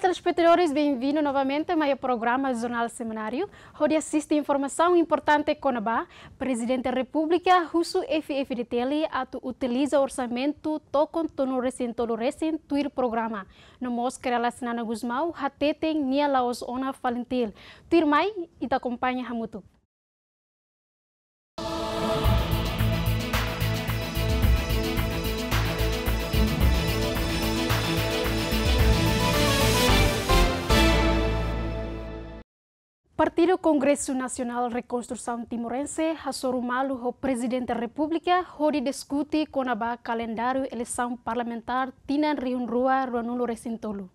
telespectadores, bem-vindo novamente ao programa Jornal Seminário, Hoje assiste informação importante com a Presidente da República, Russo FFDTL, utiliza orçamento tocon tono recente todo recente tuir programa. No mosca relacionado Guzmão, hateten nia laos ona falentil. Tuir mai, ita acompanha hamutu. Partido Congresso Nacional Reconstrução Timorense Hassorumalu, o presidente da República, hoje discute com a calendário eleição parlamentar Tinan Riunrua Ruanulo Recintolo.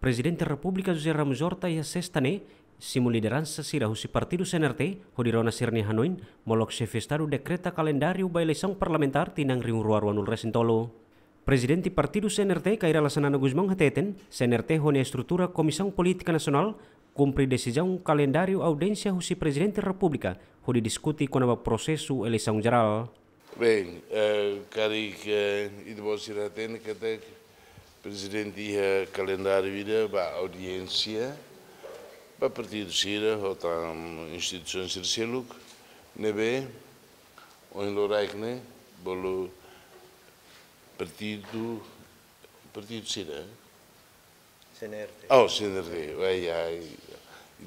Presidente da República José Ramos Horta ia sexta-ne, simu liderança sirahusi partido CNRT, hodirona sirni Hanoin, molok se festado decreta calendário ba eleição parlamentar Tinan Riunrua Ruanulo resintolo. Presidente Partido CNRT Caira Lassanano Guzmão reteten, CNRT a estrutura Comissão Política Nacional, cumpre decisão calendário audiência Rusi Presidente da República, onde discute com eh, mm, o processo eleição geral. Bem, uh, cari que idebos iraten que até Presidente ia calendário ida ba audiência ba partido sira ou tam instituições sirseluk nebe ou em Loraikne bolo Partido. Partido Sinã? CNRD. Oh, CNRD, ai, ai.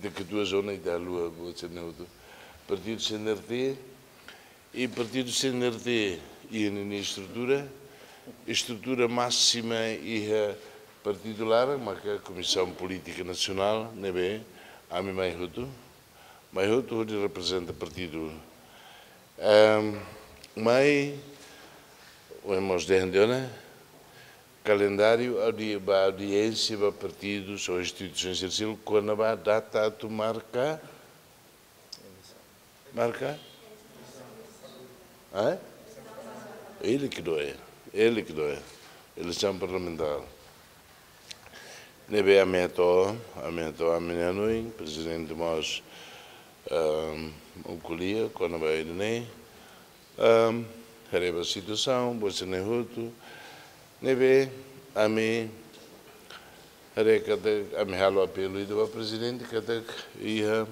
Da que tua zona e da lua, boa Partido CNRD e Partido CNRD e na estrutura, estrutura máxima e Partido Lara, a Comissão Política Nacional, né bem, a ah, mim mais outro mais roto representa Partido. Um, o hemos dentro, né? calendário, audiência para partidos ou instituições de ensino, quando a data tu marca? Marca? É? Ele que doe, ele que doe. Eleição parlamentar. Nebe ameto, ameto a menina presidente nós um, ah, o colia, quando vai nem. Um, ah, Reba Situação, Bocenehutu, Neve, Ami, Hare Katak, Amihalo Apelo do Presidente Katak, Iha,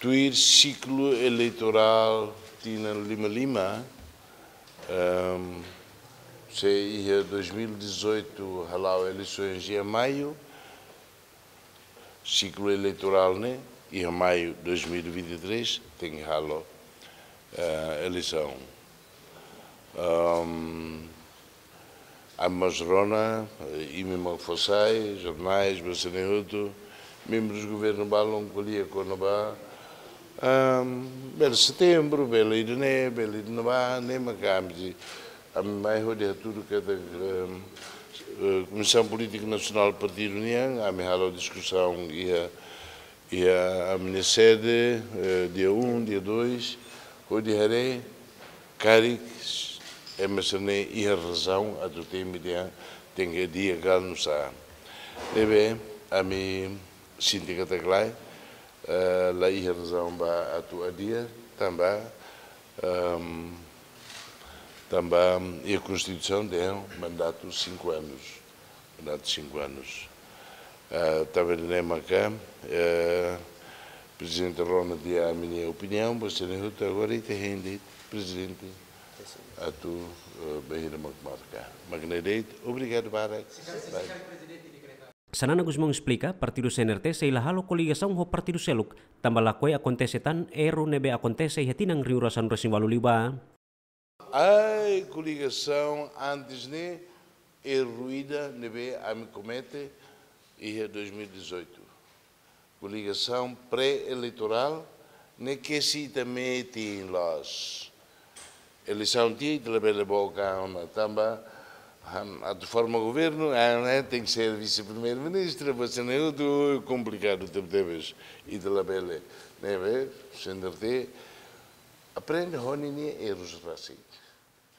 Tuir Ciclo Eleitoral Tina Lima Lima, um, se ia 2018 halau eleições em maio, ciclo eleitoral, né? E em maio 2023 tem halau uh, eleição. Um, a Masrona e mesmo Fossai, jornais, Baceneuto, membros do governo Balão, Colia, Conabá, um, Belo Setembro, Belo Irené, Belo Irenabá, Nema Camzi, a minha mãe é rodeia tudo que é da um, eh, Comissão Política Nacional do Partido União, a minha a discussão e a, e a, a minha sede, uh, dia 1, um, dia 2, rodearei, Cariques, é, emezene irrazão a do tempo de tem a dia que não sa ebe a mi sindica de clai la irrazão ba a tu a dia também ehm, também e a Constituição deu mandato cinco anos mandato cinco anos também nem marcar Presidente Ronald, a minha opinião, você não está agora e te rende, Presidente a tu eh, berkhidmat Magnedet, obrigado Barak. Sanana Guzmán explica, partido CNRT se ilahalo coligação ho partido seluk, tambala koi acontece tan, erro nebe acontece e retinang riurasan resim valuliba. A coligação antes ne é ruída nebe am comete e 2018. É coligação pré-eleitoral ne que se também tem nós eleição-dia e Telebeleboca uma tamba a de forma governo, a tem que ser vice primeiro ministro você não é complicado de deves e de labele, neve, senderte, aprende honini erros raci.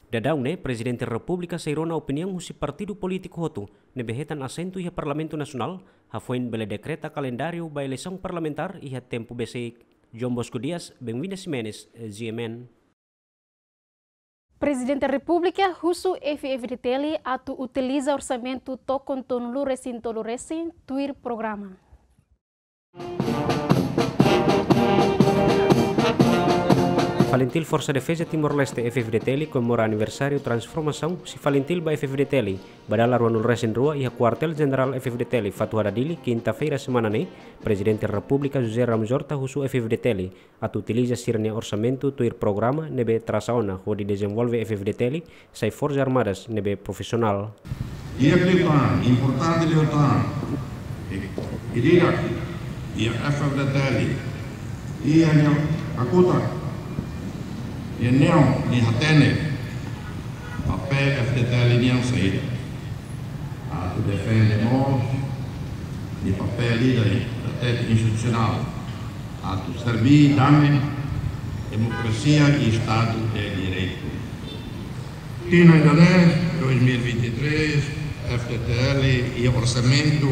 Dadang ne Presidente República Sairona opinião husi partido político hotu nebehetan assento ia Parlamento Nacional hafoin bele decreta calendário ba eleição parlamentar ia tempo besik. Jombos Bosco Dias, Benvidas Simenes, GMN. Presidente da República, Russo F. Tele, atu utiliza orçamento to contorno luresin to tuir programa. Falentil Força Defesa Timor-Leste FFDTL comemora aniversário transformação se Falentil para FFDTL, badala Ruanul Resen Rua e a quartel-general FFDTL Fatu Haradili, quinta-feira semana ne, Presidente da República José Ramos Horta husu FFDTL, at utiliza sirne orçamento tuir programa nebe trasaona, onde desenvolve FFDTL, sai Forças Armadas nebe profissional. E é importante leotar, e diga, e a FFDTL, e a Akuta, ينيع لهاتين appel africain سعيد à toutes les fins des morts, des Papel livres, da tête institucional, a ah, tout servir d'âme, democracia e Estado de Direito. Tina e Galé, 2023, FTTL e orçamento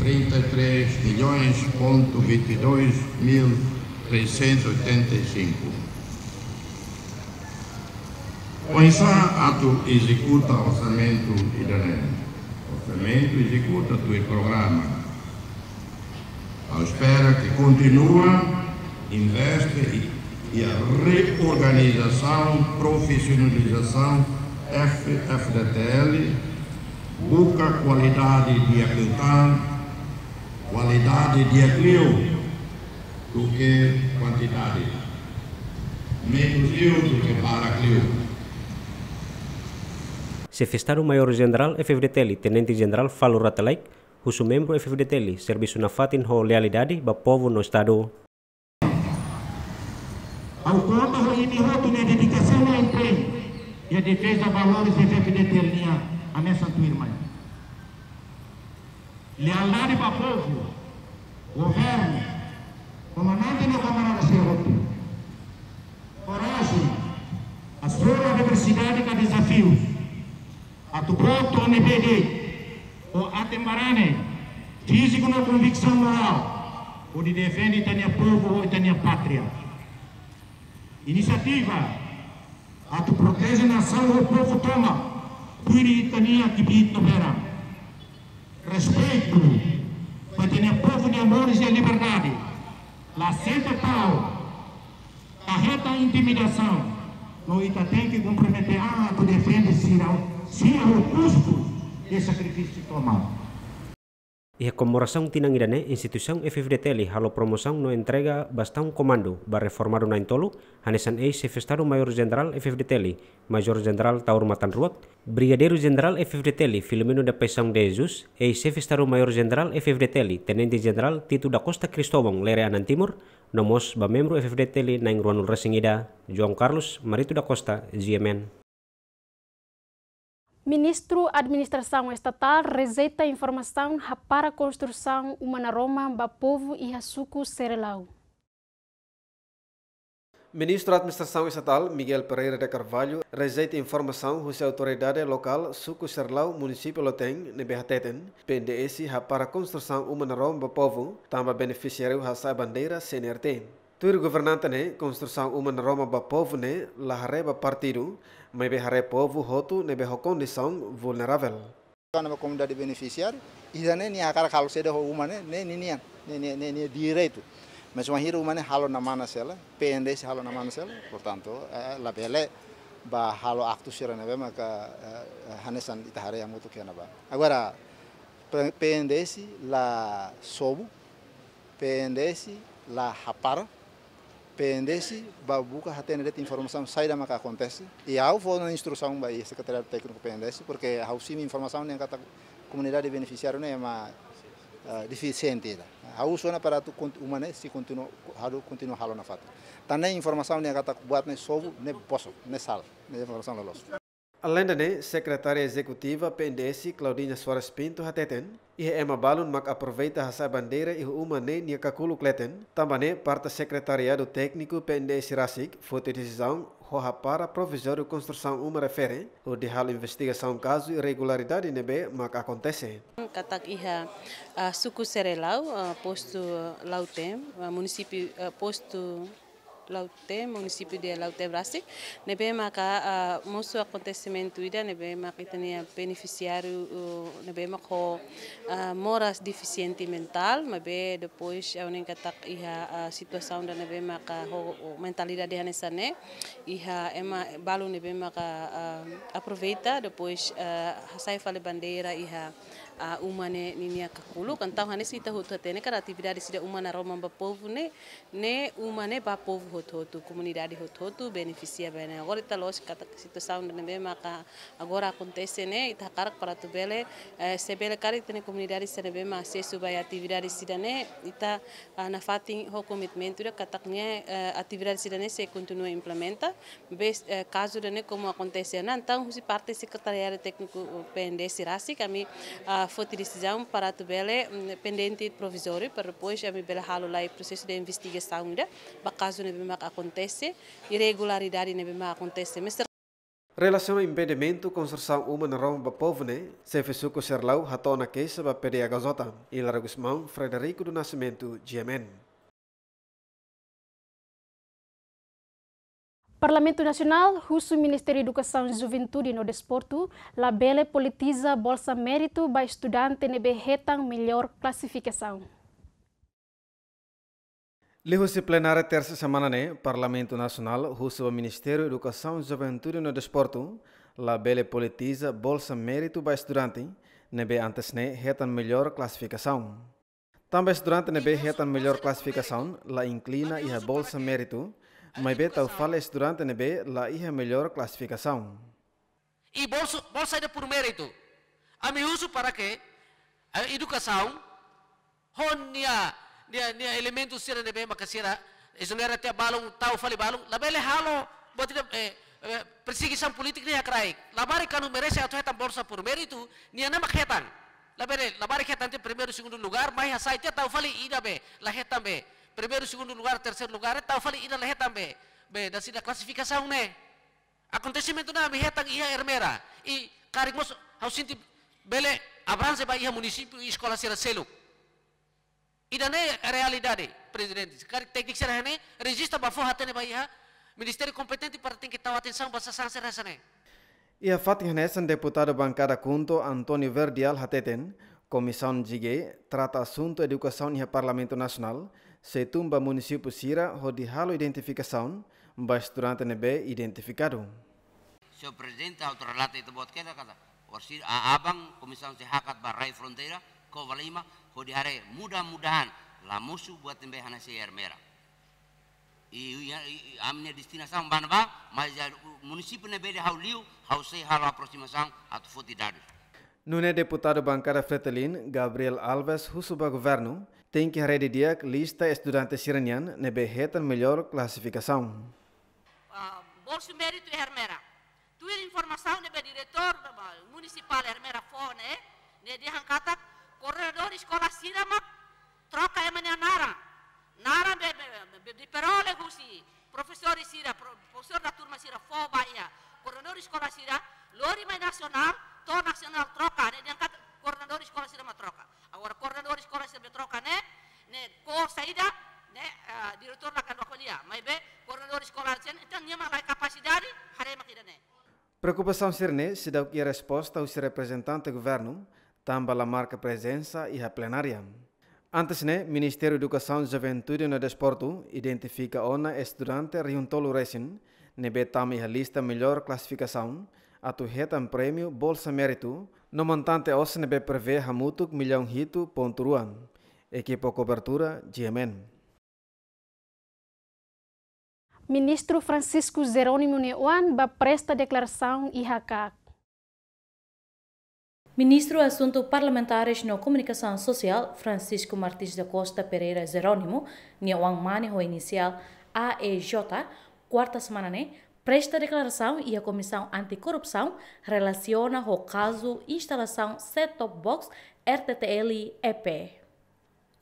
33 milhões, ponto 22 mil 385. Põe-se ato executa orçamento e Orçamento executa teu programa. A espera que continua, investe e a reorganização, profissionalização FDTL busca qualidade de acreditar, qualidade de aclio do que quantidade. Menos eu do que para aclio se o Maior General é FFDTL, Tenente General Falo Ratalaik, russo membro é FFDTL, serviço na fatin ho lealidade ba povo no estado. Ao povo ho tu ne dedicação ao empenho e a defesa valores FFDTL a minha santo irmã. Lealdade para povo, governo, comandante no comandante Serroto. Coragem, a sua diversidade com desafios atu voto a pede o atembarane diz na convicção moral o de defende Itania povo e Itania pátria iniciativa tu protege nação o povo toma cuide Itania que bito verá respeito para Itania povo de amores e liberdade lá sempre carreta a intimidação no Ita tem que comprometer ah tu defende Cirão sem o custo desse sacrifício tomado. Y a conmemoración tinang irane, institución FFDTL halo promoción no entrega bastón komando ba reformar una intolu, hanesan ei se mayor Jenderal FFDTL, mayor Jenderal Taur Matan Ruak, brigadero general FFDTL Filomeno de Pesang de Jesus, ei se mayor Jenderal FFDTL, tenente Jenderal titu da Costa Cristobong lere anan timur, nomos ba membro FFDTL naing ruanul resingida, João Carlos Marito da Costa, GMN. Ministro Administração Estatal rejeita informação para a construção Humanaroma, Bapovo e açúcar Serelau. Ministro da Administração Estatal, Miguel Pereira de Carvalho, rejeita informação cuja autoridade local Suco Serlau, município Loteng, Nebehateten, PNDS para a construção Humanaroma, Bapovo, também beneficiário da bandeira CNRT. Tuir ne konstruksi umen Roma ba povu ne lahare ba partidu mai be hare povu hotu ne be song vulnerabel. Kana ba beneficiar iza ne ni akar kalau seda ho umane ne ni nian, ne ne ne ne direito. Mas uma hiro umane halo na mana sela, PNDS halo na mana sela, portanto, eh, la bele ba halo sira eh, ne be maka hanesan itahare yamutu kiana ba. Agora PNDS la sobo, PNDS la hapara, pendesse, babuca já a direito informação, sai da maca acontece. E eu vou na instrução da Secretaria Técnico pendesse, porque a UCIM informação nem a comunidade beneficiária não é uma uh, deficiente. A UCIM é para uma, né, se continua, continua ralo na fato. Também informação nem a buat, nem sovo, nem posso, nem sal, nem informação na louça. Além da secretária executiva PNDS Claudinha Soares Pinto hateten, e Emma Balun mak aproveita hasa bandeira e uma ne Niakakulu kakulo kleten, tambane parte secretariado técnico PNDS Rasik foto decisão roha para provisório construção uma refere, o de hal investigação caso irregularidade nebe mak acontece. Katak iha uh, suku serelau ah, posto ah, lautem, município posto Laute, município de Lauté Brasil. Nebemaca, a ah, moço acontecimento ida, que tinha beneficiário, uh, nebemaca uh, ah, moras deficiente mental, mabe depois a nem que iha situação da nebemaca ho mentalidade de né, iha ema é balu nebemaca uh, ah, aproveita depois uh, para a bandeira iha a umane ninia kakulu kan tau hanesi ta hutu tene kreatividade sida umana roma ba povo ne ne umane ba povo hutu hutu comunidade hutu hutu beneficia bene agora ita los kata saun ne be maka agora acontece ne ita karak para tu bele e, se bele kari tene comunidade se be ma se suba e atividade sida ne ita na fatin ho commitmento da kataknya e, atividade sida ne se kontinua implementa bes caso ne como acontece na tau husi parte secretariado tekniku PND Sirasi kami foi decisão para a Tubele hum, pendente provisório, para depois a Mibele Halo lá o processo de investigação ainda, para caso não acontece, irregularidade não acontece. Relação a impedimento construção humana na Roma Povne, né? serviço que serlau hatona queixa para pedir a gazota. Ilara Guzmão, Frederico do Nascimento, GMN. Parlamento Nacional, russo Ministério da Educação, Juventude e no Desporto, labele politiza Bolsa Mérito para estudante nebe Retan melhor classificação. Lihusi plenária terça semana né, Parlamento Nacional, russo Ministério da Educação, Juventude e no Desporto, labele politiza Bolsa Mérito para estudante nebe antes né retam melhor classificação. Também estudante nebe Retan melhor classificação, la inclina e a Bolsa Mérito, mas beta é tá? falas durante nebe né? é a melhor classificação. E bolso bolsa de primeiro mérito. Ami uso para que a educação honia nia nia elemento sira nebe makasira isolera te balung tau fale balung labele halo botida perseguição política ni akrai. Labare não merece a hetan bolsa por mérito. nia nama hetan. Labere labare hetan te primeiro segundo lugar, mas a saída tal fale ida be lá hetan be primeiro, segundo lugar, terceiro lugar, tal fale ida le hetam be, be da cidade classificação né. Acontecimento na hetam ia hermera e eu hausinti bele abranse ba ia município e escola será selo. Ida né realidade, presidente. caro técnico será né, registra ba fo hatene ba ia ministério competente para ter que tal atenção ba sasan será né. Ia fatin hanesan deputado bancada Kunto Antônio Verdial Hateten, comissão de GIE, trata assunto educação e parlamento nacional, se tumba município Sira, di halo identifikasaun mba durante nebe identifikadu. Se o presidente auto relata itu buat kita kata, orsir abang komisaris hakat barai frontera, kau valima, di hare mudah-mudahan lamusu buat tembe hanasi air merah. I amne distina sang ban ba, mas munisipu nebe de hau se halo aproximação atu foti dadu. Nune deputado bancada Fretelin, Gabriel Alves, Husuba Governo, tem que a lista estudantes iranianos na berreta melhor classificação. Uh, ah, bolso mérito e hermera. Tu informação do diretor municipal hermera fone, eh? ne de hankata corredor escola cinema troca é mania nara. Nara de perole gusi professor sira professor da turma sira fo bahia corredor escola sira lori mais nacional to nacional troca ne de coordenador corredor escola sira troca. Agora se né saída né mas bem coordenador escolar então mais capacidade né Preocupação serne se dá que resposta ao seu representante do governo tamba la marca presença e a plenária. Antes, né, Ministério da Educação, Juventude e Desporto identifica ona estudante Riuntolo Resin, nebe tam e a lista melhor classificação, atu um prêmio Bolsa Mérito no montante OSNB prevê hamutuk milhão hito Equipo cobertura GMN. Ministro Francisco Jerônimo Neuan presta declaração IHK. Ministro Assunto Parlamentares na Comunicação Social, Francisco Martins da Costa Pereira Jerônimo, Neuan Manejo Inicial, AEJ, quarta semana, né? Presta declaração e a Comissão Anticorrupção relaciona o caso instalação set-top box RTTL-EP.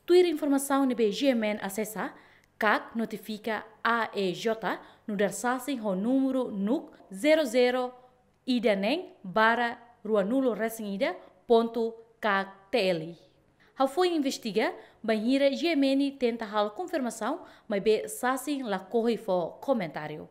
Twitter informação no BGMN acessa, CAC notifica AEJ no darsassem o número NUC 00 idanen barra ruanulo resingida ponto CAC-TL. foi investiga, banheira Gemeni tenta hal confirmação, mas be sassem la corre comentário.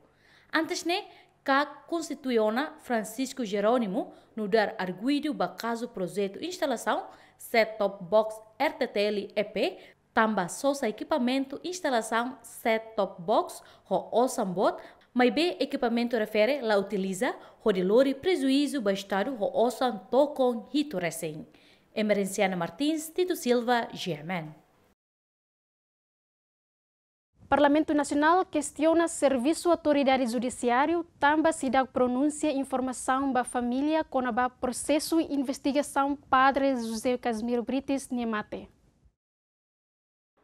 Antes Antesne, né, ka constituiona Francisco Jerônimo no dar arguido caso projeto instalação set-top box RTTL EP tamba sosa equipamento instalação set-top box ho osambot mas be equipamento refere la utiliza ho de lori prejuízo bastado ho osan tocon hito recém. Emerenciana Martins, Tito Silva, Germain. Parlamento Nacional questiona Serviço Autoridade Judiciário, também se dá pronúncia informação da família com o processo e investigação padre José Casimiro Brites Niemate.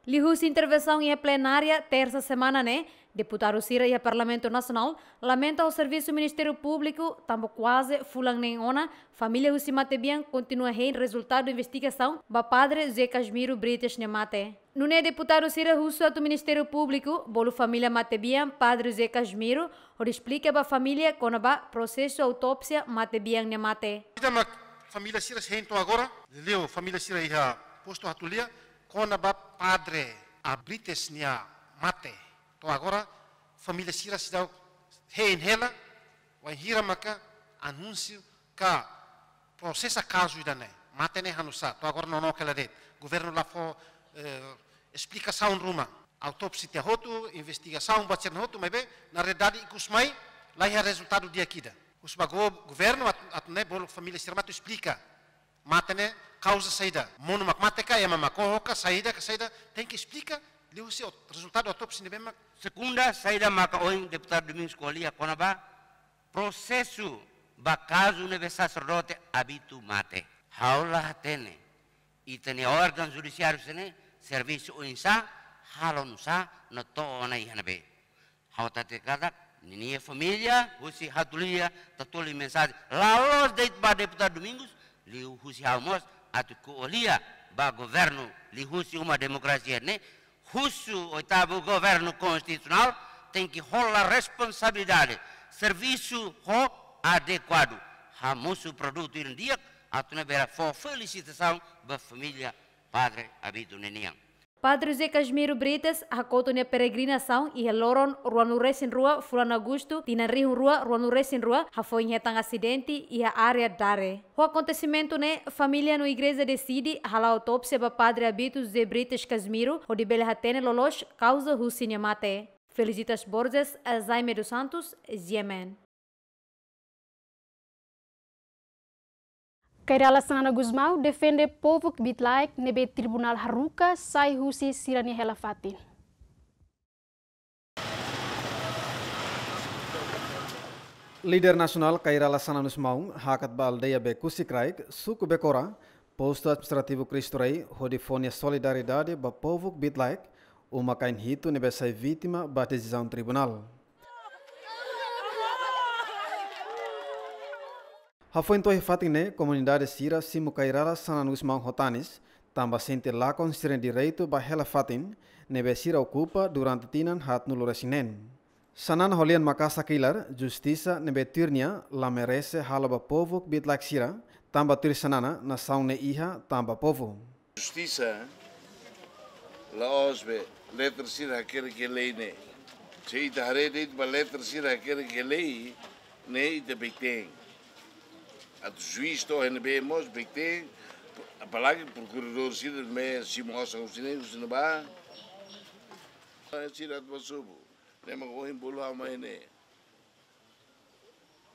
Lihus intervenção em plenária terça semana, né? Deputado Cira e o Parlamento Nacional lamenta o serviço Ministério Público, também quase fulan nem ona, família Usimate matebian continua rei resultado da investigação ba padre Zé Casmiro Brites Nemate. No né deputado Cira Russo do Ministério Público, bolo família Matebian, padre Zé Casmiro, or explica ba família quando ba processo autópsia Matebian Nemate. a família Cira se agora, leu família Cira e posto atulia, quando ba padre a Abrites Nemate. Então agora, família Sira se dá reenhela, o enhiramaka, anúncio que processa caso da né, mata né hanusá. Então agora não não aquela é de governo lá for eh, explicação ruma, autópsia te roto, investigação bater roto, mas bem, na realidade ikusmai, lá é resultado de aqui da. Os bagou governo a né bolo família Sira mato explica. Mata né causa saída. Mono mak mata ka, saída, saída, tem que explicar Lihusi resultado otopsi ni saida maka o deputado domingo ba a conaba processo bacaso mate haula tene e tene órgão judiciário sene oinsa halonsa no tona ihanabe hauta te kada Ninia família, husi hatulia, tatuli mensagem. ba deputado domingos, liu husi almos, atu ba governo, liu husi uma demokrasia né? russo, oitavo governo constitucional, tem que rolar responsabilidade. Serviço ro adequado. o produto em dia, a tonebera foi felicitação da família Padre Abido Nenian. Padre José Casmiro Brites, Hakotonia Peregrinação e Loron Ruanure sin Rua, Fulano Augusto, Tinarri Rua, Ruanure sin Rua, foi em acidente e a área dare. O acontecimento né, família no igreja decide, hala autópsia para Padre Abito José Brites Casmiro, o de Belhatene Lolos, causa Rusinia Mate. Felicitas Borges, Zaime dos Santos, Ziemen. Kairala Sanana Guzmão defende povo que bitlaik nebe tribunal haruka sai husi sirani helafatin. Leader nasional Kairala Sanana Guzmão, hakat baldeia be kusikraik, suku bekora, posto administrativo Cristorei, rodifone solidariedade ba povo que bitlaik, uma cain nebe sai vítima ba decisão tribunal. Hafuento ne comunidade sira simu kairara sananus mang hotanis tamba sente lakon consiren direito bahela hela fatin ne besira ocupa durante tinan hat nulo resinen. Sanan holian makasa kilar justisa ne tirnia lamerese halaba povuk bitlak sira tamba tir sanana na saune iha tamba povo. Justisa la osbe letter sira hakere geleine. Cheita harede it ba letter sira hakere ne ite beteng. a do juiz do ONB Mos BT, a palavra procurador Cida de Meia, Simão São Cinema, Sinabá, a Cida de Massubo, nem uma coisa em Bolá, mas né?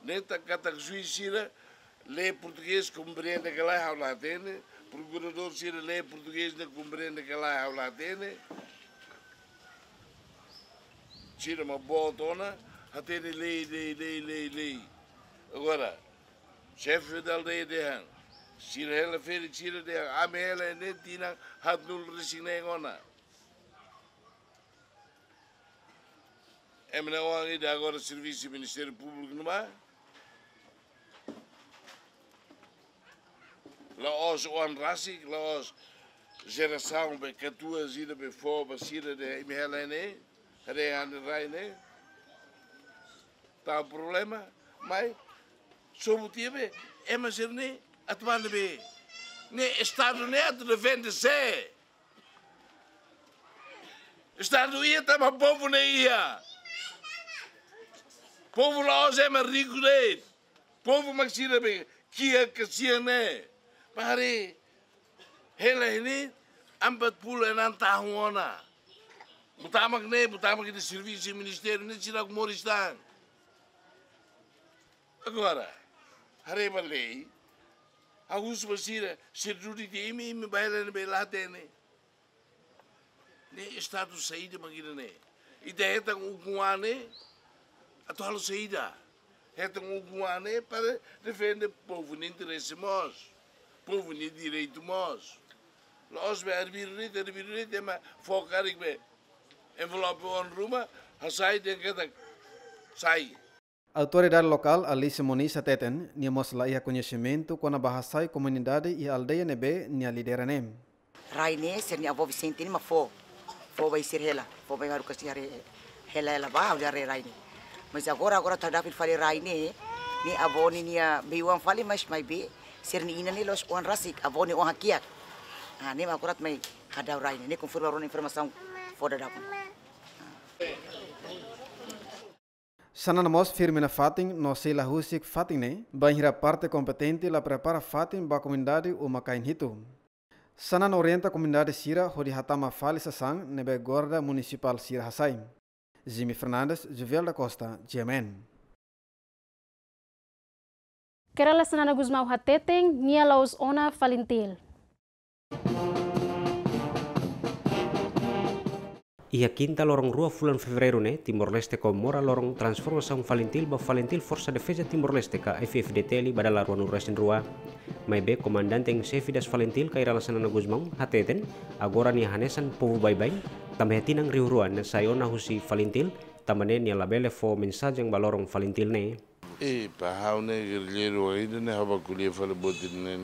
nem. Nem a juiz Cida, lê português, compreende que lá é ao latene, procurador Cida lê português, não compreende que lá é ao latene, Cida uma boa dona, até lei, lei, lei, lei, lei. Agora, chefe da aldeia de Han. Sira ela feri sira de Han. Ame ah, ela e nem tina hatnul resina engona. É menor ainda agora serviço do Ministério Público no mar. Laos on rasik, laos geração que catua zira be fo be sira de imelene, re an Está Tá problema, mas सोमतीअ में M S M ने अतवानवे ने estado neto de Vendessé. Estado ia, estava povo na ia. Povo lá hoje é mais rico dele. Povo maxina bem, que é que se é, Pare, ela ini ambat pulo enan que nem, ne, que de serviço e ministério, nem tirar como Agora, हरेबल्ले अब उस बसेर सिरडुटी दिएमै बाहिर बेला Dene. nem Estado saída Maguirane. E daí é tem um guane, atual saída. É tem um guane para defender o povo no interesse nós, povo no direito nós. Nós vai arbirrite, arbirrite, mas focar em envelope on ruma, a saída em cada sai. Autoridade local Alice Moniz ateten nia mosla ia conhecimento quando a bahasai comunidade e aldeia nebe nia lideranem. Raine ser nia avó Vicente ma fo. Fo vai ser ela. Fo vai garuca hela ela ela vai olhar Raine. Mas agora agora tá dafil fale Raine ni avó ni nia beiwan fale mas mai be ser ni ina ni los on rasik avó ni on hakiak. Ah, nem agora mai kada Raine ni confirma ron informação fo da dapun. Sana na firmina fatin, nós sei husik fatin ne, ba hira parte competente la prepara fatin ba comunidade uma kain hitu. Sana norienta orienta comunidade sira hori hatama fali sasang nebe gorda municipal sira hasai. Jimmy Fernandes, Juvel da Costa, GMN. Kerala sana guzmau hateteng nia laos ona falintil. Iya a quinta lorong rua fulan febreiro ne Timor-Leste ko mora lorong transforma sa un falintil ba falintil forsa defesa Timor-Leste ka FFDT li badala ruan urasin rua. May be komandante ng sefi das falintil kay ralasan na Guzmang hateten agora ni hanesan povo baybay tamahetin ang riuruan na sayo Valentil husi falintil tamane niya labele fo mensajeng balorong Valentil ne. Eh, pahaw na guerrillero ay na habang kulifa botin ne.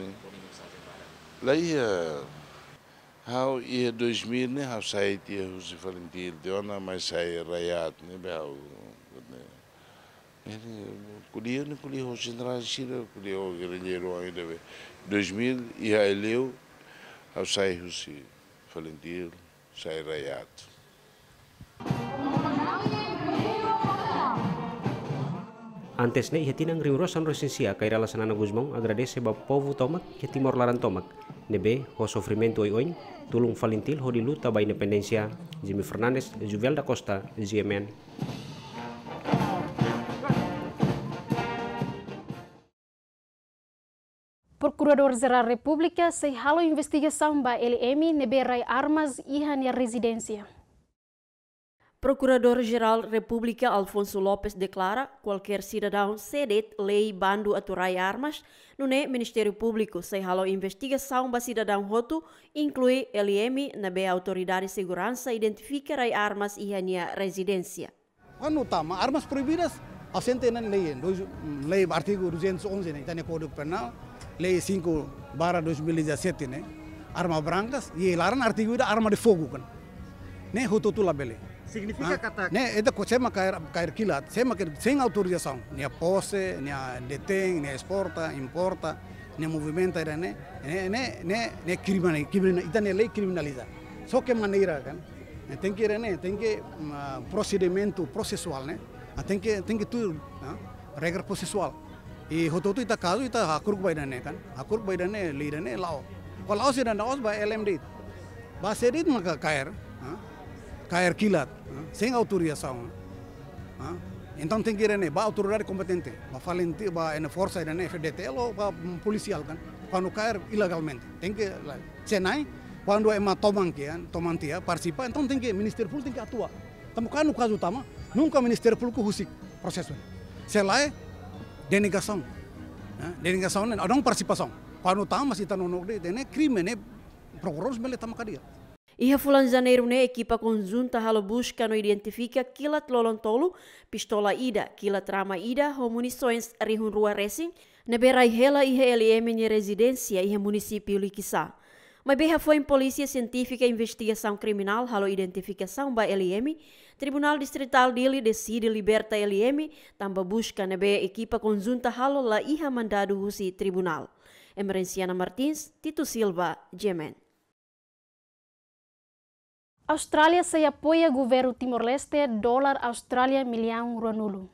Hau ihr durch mir ne hau seit ihr hus valentil de ona mai sai rayat né bau ne né ne kudio hus indra sira kudio guerrilheiro ainda be 2000 e a eleu hau sai hus sair sai rayat Antesne yetinang riurosan resincia kaira na guzmong agradece ba povu tomak y mor laran tomak. Nebe, ho sofrimento oi oin tulung falintil ho di luta ba independencia, Jimmy Fernandez, Juvel da Costa, GMN. Procurador Geral Republika sei halo investigação ba LM nebe rai armas e ya residensia. Procurador-Geral República Alfonso Lopes declara qualquer cidadão cedete lei bando a armas no Ministério Público sem halo investigação ba cidadão roto inclui LM na be autoridade segurança identificar armas e a residência. Quando tama armas proibidas assente na lei, dois, lei artigo 211 né, tá Código Penal, lei 5 barra 2017 né, arma brancas e lá no artigo da arma de fogo né, roto tu labele. Significa ah, catar? Né, é da sema cair cair quila, sema que sem autorização, nem a posse, nem a detém, nem a exporta, importa, nem a movimenta era né, né, né, né, né criminal, criminal, então é lei criminaliza. Só que maneira, eh, né? Tem que mm, ah, né, ah, tem que procedimento processual, né? Tem que tem que tudo, né? regra processual. E hoto tu caso caso ita akurk vai né, kan? Akurk vai né, lira né, lao. Kalau sudah naos ba LMD. Ba sedit maka kair, caer kilat, sem autorização. Então tem que ir né, para a autoridade competente, vai falar em a força da FDT ou policial, kan? quando cair ilegalmente. Tem que, senai, quando é uma tomantia, tomantia, participa, então tem que, o Ministério Público tem que atuar. cá no caso utama, nunca o Ministério Público rusik processo. Se lá é denegação. Denegação, não participação. Quando utama, se está no nome, é crime, né? cadeia fulan refulanzaneiro ne equipa conjunta halo busca no identifica lolon tolu, pistola ida, kilat rama ida, munições rihun rua racing, neberai hela iha RLM nye residência iha munisipi Liquissá. Mas berra foi em Polícia e Investigação Criminal, halo identificação ba LM, Tribunal Distrital Dili decide liberta LM, tamba busca nebe equipa conjunta halo la iha mandado husi tribunal. Emerenciana Martins, Tito Silva, Jemen. Austrália se apoia governo Timor-Leste dólar Austrália milhão ruanulu.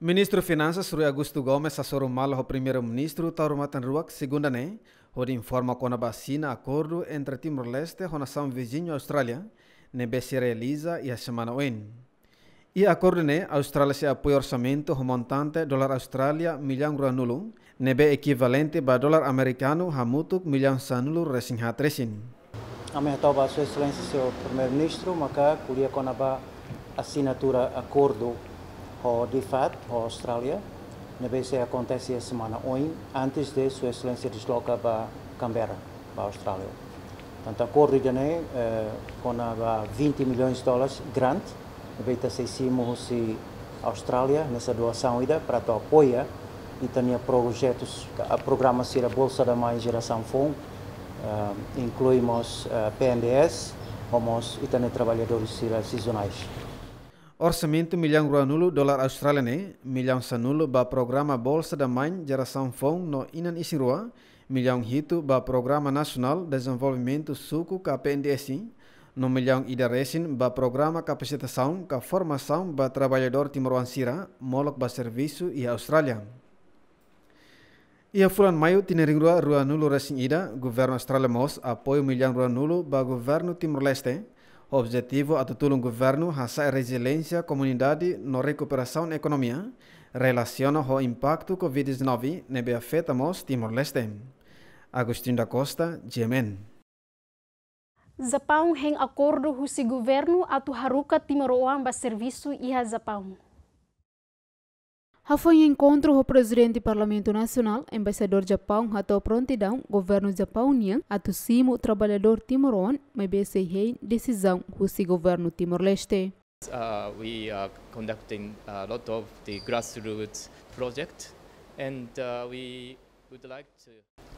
Ministro Finanças Rui Augusto Gomes assorou mal ao primeiro-ministro Tauro Matanruak segunda né, onde informa que a vacina acordo entre Timor-Leste e a nação vizinha Austrália nebe se realiza e a semana oin. E acordo né, a Austrália se apoia orçamento montante dólar Austrália milhão ruanulu, nebe equivalente para dólar americano hamutuk milhão sanulu resin hatresin amehtaba a sua excelência, seu primeiro-ministro, maka kulia konaba assinatura acordo com o DFAT com a Austrália, na BC acontece a semana 1, antes de sua excelência desloca para Canberra, para a Austrália. Portanto, acordo de né, com 20 milhões de dólares grant, na BC seissimos a Austrália, nessa doação ida, para tu apoio e também projetos, a programa ser a Bolsa da Mãe Geração Fundo, ah, incluímos ah, PNDS, como itane trabalhadores sazonais. Orçamento milhão granulo dólar australiano, milhão sanulo o programa Bolsa da Mãe Geração Fão no Inan Isirua, milhão hito o Programa Nacional Desenvolvimento Suco KPNDS, no milhão para o Programa Capacitação ka Formação ba Trabalhador Timoruan Sira, molok para Serviço e Austrália. E a fulan maio tinering ruanulo rua nulu resing ida, governo Australia mos apoio milhão rua nulu ba governo Timor-Leste, objetivo a tutulung governo hasa resiliência comunidade no recuperação economia, relaciona o impacto Covid-19 nebe afeta mos Timor-Leste. Agostinho da Costa, GMN. Zapão hen acordo husi governo atu haruka timor ba serviço iha Zapão. Foi em encontro com o presidente do Parlamento Nacional, embaixador do Japão, ato prontidão, governo Japão Nian, ato trabalhador Timor-On, MBC Rein, decisão, o governo Timor-Leste. Uh, we are conducting a lot of the grassroots project and uh, we would like Isso.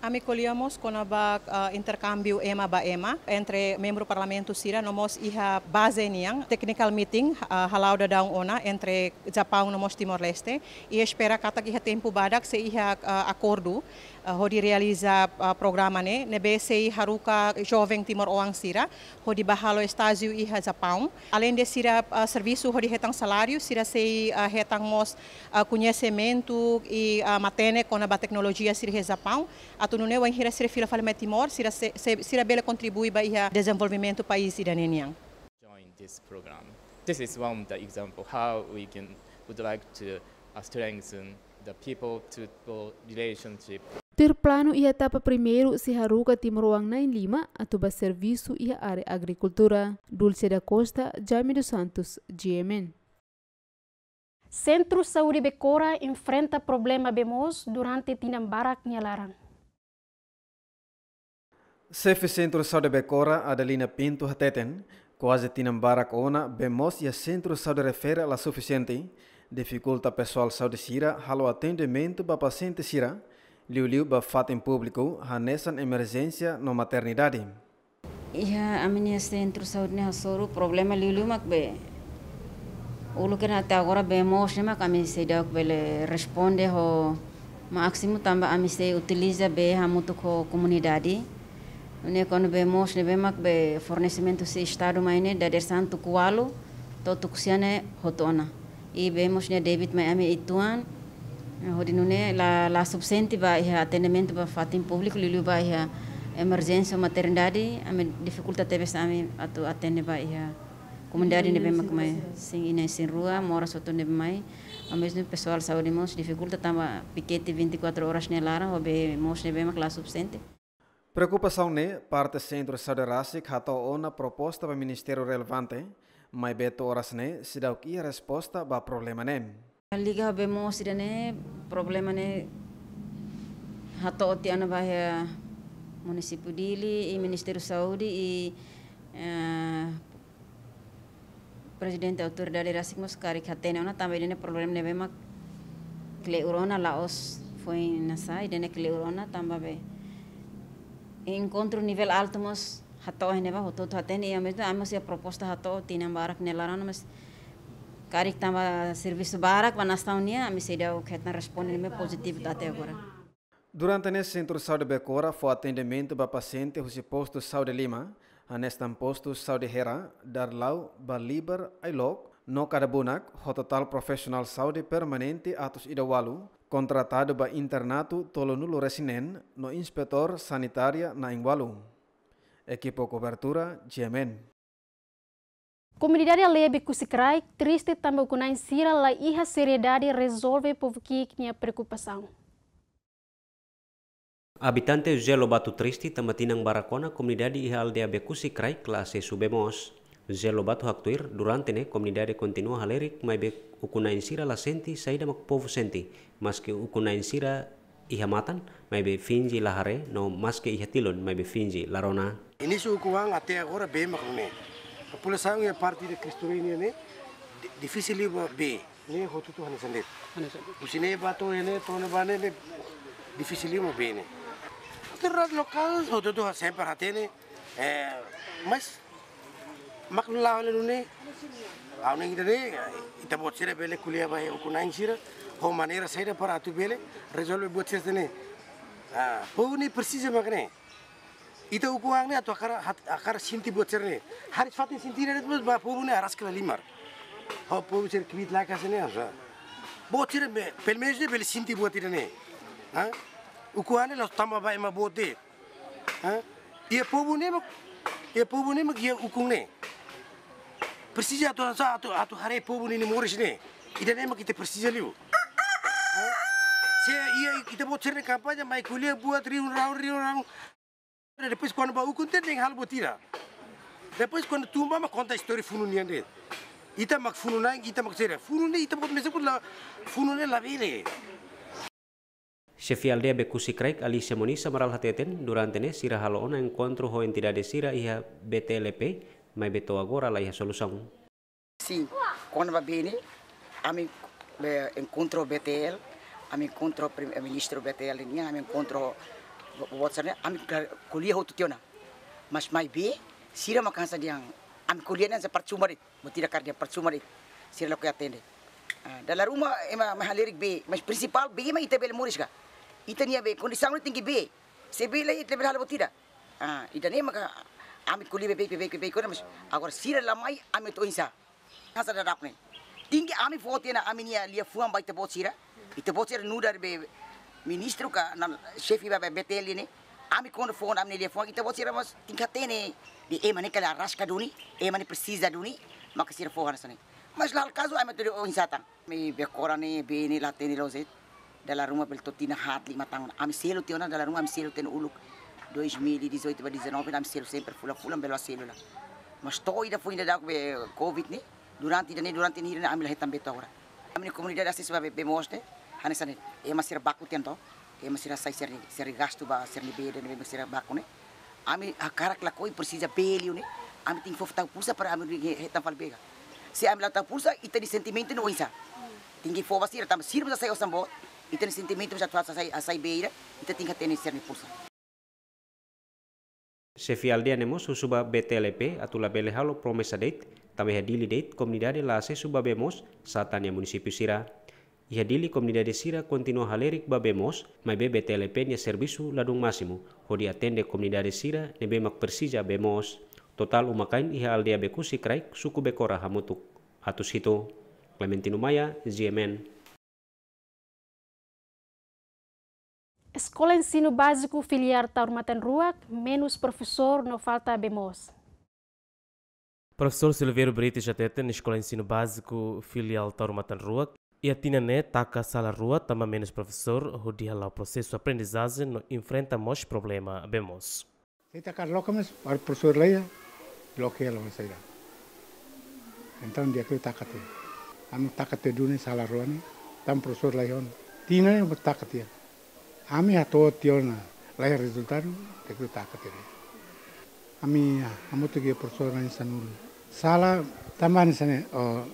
Acolhemos com o EMA ba EMA entre membro parlamento Sira nomos iha base niang technical meeting eh, halau da daung ona entre Japão nomos Timor Leste i espera kata iha tempo badak se iha eh, acordo eh, hodi realiza programa ne nebe se haruka joven Timor Oang Sira hodi bahalo estaziu iha Japão alen de Sira servisu hodi hetang salario Sira se hetang mos conhecimento i matene com a teknologia Sira Japão Japão. A Tununeu em Hira Sirefila Falme Timor, Sira Bela contribui para o desenvolvimento do país iraniano. Join this program. This is one of the example how we can would like to uh, strengthen the people to people relationship. Ter plano e etapa primeiro se haruka timruang na em Lima, atuba serviço e área agricultura. Dulce da Costa, Jaime dos Santos, GMN. Centro Saúde Becora enfrenta problema bemos durante tinambarak nyalaran. Chefe Centro Saúde Becora, Adelina Pinto Hateten, quase tinambarak ona bemos e a Centro Saúde refere la suficiente, dificulta pessoal saúde sira halo atendimento para paciente sira, liu liu ba fato em público, hanesan emergência no maternidade. Iha a minha Centro Saúde Nassoro, problema liu liu makbe, ulu ken até agora be mostra mas kami sedang bele responde ho maksimum tamba kami se utiliza be a ko com Ne né be bem mostra bem mas be fornecimento se estado mais né da tu kualo to tu kusiane hotona I bem mostra ya debit mai ame ituan Ho di nune la la subsenti ba ia atendimento ba fatin público lulu ba ia emergência maternidade ame dificulta tebes ame atu atende ba ia comunidade neve mai kuma é, sim ina sem rua mora soto neve mai ao mesmo pessoal saúde mos dificulta tamba tá, piquete 24 horas na nelara hobe mos neve mai classe subsente Preocupação ne parte centro de saúde saderasi hato ona proposta para o ministério relevante mai beto horas ne sidau a é resposta para o problema A Liga hobe mos sidane problema ne hato tá oti ana ba eh, município dili e ministério saúde e uh, presidente autoridade era Erasmus Kari Katene, ona também tem problema de bema cleurona laos foi nessa e tem cleurona também encontro nível alto mas hato né, é neva hoto hatene e mesmo a minha proposta hato tinha barak nelarano né, mas Karik tamba serviço barak, mas na unia, a minha ideia o que responde respondendo positivo até agora. Durante nesse centro de saúde Becora, foi atendimento para paciente do posto de saúde Lima, hanestam postos Saudihera, Darlau, Baliber, Ailok, no o total profissional Saudi permanente atos Idawalu, contratado ba internato Tolonulo Resinen, no inspetor sanitária na Ingwalu. Equipo cobertura, Yemen. Comunidade lebe kusikrai, triste também a insira la iha seriedade resolve povo que preocupação. Abitante Zelo Batu Tristi tamatinang barakona komunidade iha aldea bekusi krai klase subemos. Zelo Batu haktuir durante ne kontinua halerik haleric be ukunain sira la senti saida mak povu senti, maske iha matan ihamatan be finji lahare no maske ihatilon be finji larona. Ini wang ate agora be makne. sang ya parti de ini ne difisili be ne hotu tuhan Hanesandet. Usine batu ene tone bane ne difícil be ne. الدراج لو كان حدودها 90 تاني مس مكن الله على نوني أو نيجي ده إذا بوتشيرة بيلة كلية باي وكنا إنشيرة هو مانيرا سيرة برا تو بيلة رجال بوتشيرة تاني هو ني برسيز مكنه إذا وكوان نه تو أكار أكار سنتي بوتشيرة نه هاريس فاتن سنتي نه بس بابو نه هراس كلا ليمار هو بوتشيرة كبيت لاكاسة نه أصلا بوتشيرة بيل ميجي بيل سنتي بوتشيرة نه ها ukuane itu tamba bai ma bote ha ia pobu ne mak ia pobu ne mak ia ukung ne persija tu sa atu atu hare pobu ne moris ne ida ne mak kita persija liu saya iya kita buat cerita kampanye mai kuliah buat riun raun riun raun depois quando ba ukun ten hal botira depois quando tumba mama conta história fununian de ita mak fununai ita mak cerita funune ita buat mesti pun la funune la bile dia bekusi kusikreik ali semoni maral hateten durante ne sira halo ona encuentro ho entidad de sira iha BTLP mai beto agora la iha solução. Si, kon va bene, ami encontro BTL, ami encontro eh, ministro BTL ni ami encontro WhatsApp ami kuliah ho tutiona. Mas mai be sira makansa diang ami kuliah nan percuma dit, mutira kardia percuma dit. Sira lo tende. Ah, dalam rumah emang mahalirik bi, mas principal bi emang itu muris kah? ita nia be kondi sangun tinggi be se be lai ite be halabu tida ah ita nia maka ami kuli be be be be kona mas agor sira lamai ami to insa nasa da rapne tinggi ami foti na ami nia lia fuan bai te bot sira ite bot sira nudar be ministro ka na chefi be be te lini ami kona fuan ami lia fuan ite bot sira mas tingka tene di emane kala raska duni emane persiza duni maka sira fuan sana Mas lal kazu ame to insa tang mi be korani be ni latini lozit dalla Roma pel Totina Hatli Matangon. Am selo tiona dalla Roma am selo ten uluk 2018 para 19 am selo sempre fula fula belo célula. Mas toy ida foi da be Covid né durante da ni durante ni am lahe tambe tora. a ni comunidade assim sabe bem moste né sanet e masira baku tento e masira sai ser ni ser gasto ba ser ni bede ni a baku ne. Ami hakarak la koi precisa belio ne. Ami tem fof tau pulsa para ami hetan falbega. Se ami la tau pulsa ita di sentimento no isa. Mm. Tingi fo basira tam a sair yo sambot. Então, já faço a Saibeira, então tem que ter nesse recurso. Sefialdianemos suba BTLP atula belehalo promesa date tame hadili date comunidade lase suba bemos satania municipio sira. dili comunidade sira continua halerik babemos maibe BTLP nia servisu ladung masimu hodi atende comunidade sira nebe mak persija bemos. Total umakain iha aldia beku sikraik suku bekora hamutuk. Atus hito. Clementino Maya, GMN. Escola Ensino Básico Filiar Taurmatan menos professor, não falta bemos. Professor Silveiro Brito Jatete, na Escola Ensino Básico Filial Taurmatan e a né taca a sala rua, também menos professor, dia lá o processo de aprendizagem, não enfrenta mais problema, bemos. Se tacar logo, o professor leia, bloqueia lá, vai sair. Então, dia que eu ano Amo tacate do na sala rua, né? Então, professor leia, Tinané, eu tacate. Ami atau tiona lahir resultado te kita katere. Ami amu tu ge profesora ni sanul. Sala tamani sana, o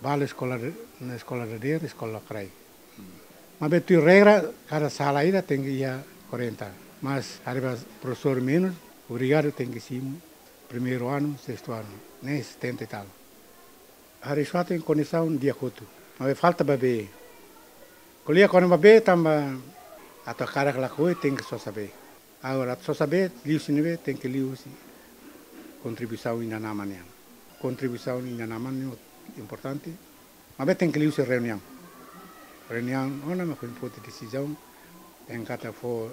bala sekolah na sekolah da di sekolah krai. Ma betu regra cada sala ida tengi ia ya korenta. Mas arriba profesor menos, obrigado tengi simo primeiro ano, sexto ano, nes 70 tal. Hari suatu yang condição dia kutu. Ma be falta babe. Kulia kono babe tambah. A tua cara aquela coisa tem que só saber. Agora, só saber, liu se não tem que ler se contribuição ainda na manhã. Contribuição ainda na manhã é importante. Mas tem que ler se reunião. Reunião, olha, mas foi importante decisão. Tem que for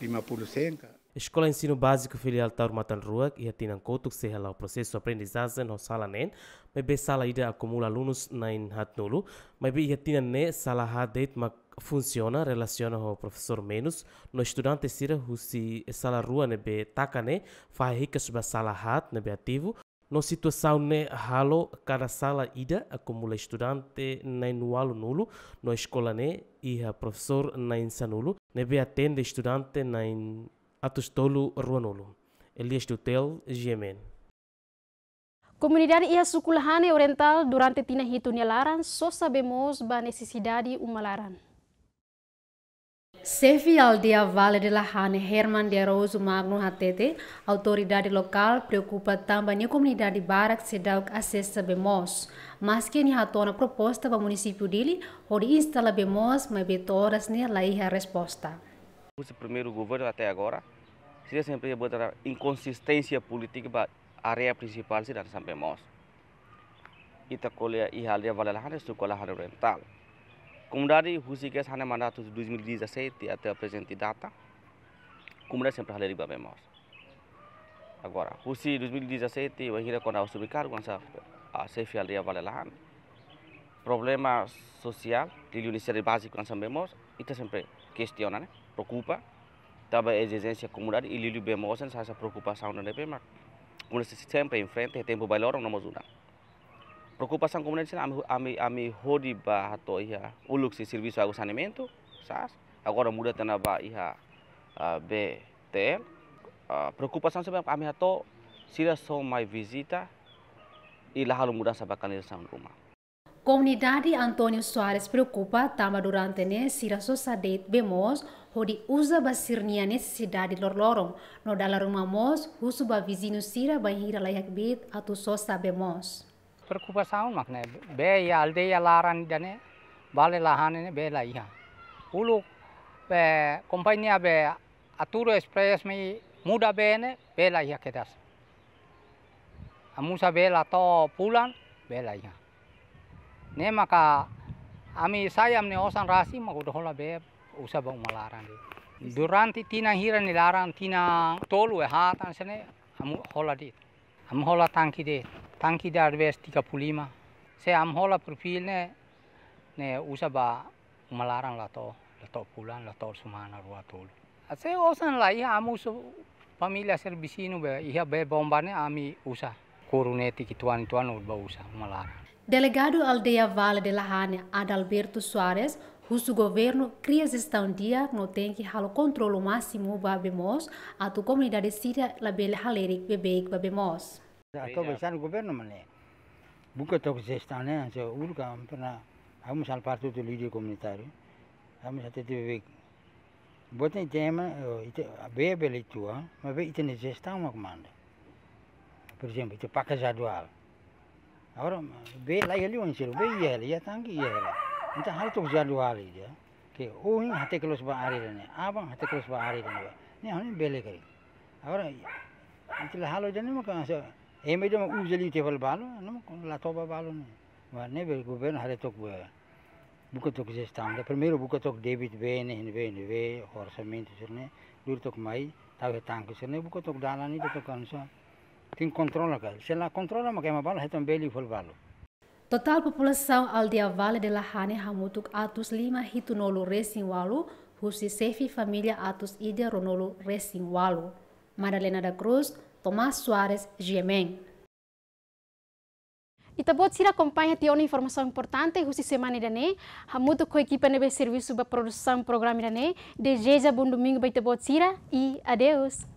lima pulo senca. Escola Ensino Básico Filial Taurmatan Ruak ia tinha kotuk se o processo aprendizagem no sala nen, mas be sala ida acumula alunos na in hat nulu, mas be ia tinha ne sala hadet mak funciona relaciona o professor menos no estudante sira husi eh, sala rua ne be takane fa hikas ba sala hat ne ativo no situação ne halo cada sala ida acumula estudante na nualo nulo no escola ne e a professor na insanulo ne atende estudante na atustolo rua nulo Elias do Tel, Gemen. Comunidade ia Suculhane Oriental durante tina hitu laran, só sabemos da necessidade uma laran. Chefe dia Vale de Lahane, Herman de Araújo Magno Hatete, autoridade local preocupa também a comunidade Barak Sedauk acessa BEMOS, mas que nem a proposta para o município dele, onde instala BEMOS, mas betoras nem né? lá é a resposta. O primeiro governo até agora, seria sempre a inconsistência política para a área principal cidade São BEMOS. E colhe a Ihalia Vale Lahane, Sucola Oriental. Comunidade Husigas Hanemanatus 2017 até a presente data, comunidade sempre haleri babemos. Agora, Husi 2017, o Henrique Conda sobrecargo, a chefe aldeia vale lá. Problema social, de unicidade básico, nós sabemos, isso tá sempre questiona, né? preocupa. Também a exigência comunidade, e Lili Bemosen, essa preocupação não é bem, mas sempre em frente, tempo bailor, não nos ajuda. preocupação comunitária a me a me hodi ba to ia o lux e serviço água saneamento sas agora muda tena ba ia BTL preocupação sebab a me hato sira so mai visita e lá muda sabá canalização rumah Komunidade Antonio Soares preocupa tama durante ne sira sociedade bemos hodi usa basirnia necessidade lorlorong no dala rumah mos ba vizinu sira hira layak bit atau sosa bemos perkupa saun makne be ya alde ya laran dane bale lahan ini be la iha ulu be kompania be aturo express mi muda be ne be la iha kedas amusa be la to pulan be la iha ne maka ami sayam ne osan rasi maku dohola be usa bang malaran di duranti tina hira ni laran tina tolu e hatan sene amu hola di, amu hola tangki di. Tangki darves tiga 35. Saya amhola profilnya ne usah ba melarang to pulang, lah to sumana rua tol. Saya er osan lah iya amu familia serbisinu be iya be bombane ami usah kuruneti kituan tuan ba usah melarang. Delegado Aldeia Vale de la Hane, Adalberto Soares, russo governo cria um dia no tem que halo controlo máximo babemos a tu comunidade síria label halerik bebek babemos. Ako bisan gobyerno man eh. Buka to gestane sa ulka pernah amo sal parto to lidio comunitario. Amo sa tete bebek. Bote tema ite bebe itu tua, ma ve ite ne gestão uma comanda. be exemplo, ite paca jadual. Agora ve lá ele onde ele ve ele, já tangi ele. Então hal to jadual ele, que ke in hate kelos ba ari ne, abang hate kelos ba ari ne. beli kali bele kari. Agora ite halo jani mo kansa E mi dama uzeli te fal balu, no la toba balu ne. Ma ne il governo ha detto che Buka tok je stam. Da primero buka tok debit be ne hin be ne be hor samin te sirne. Dur tok mai tawe tang ke sirne buka tok dala ni tok kansa. Tin controla ka. Se la controla ma kema balu hetam beli fal balu. Total população aldeia Vale de Lahane hamutuk atus lima hitunolu resin walu, husi sefi família atus ide ronolu resin walu. Madalena da Cruz, Tomás Soares Gemen. Itabot tá sira acompanha te uma informação importante hoje semana Há muito com a equipa neve serviço para produção programa irane. Deseja bom domingo para Itabot sira e adeus.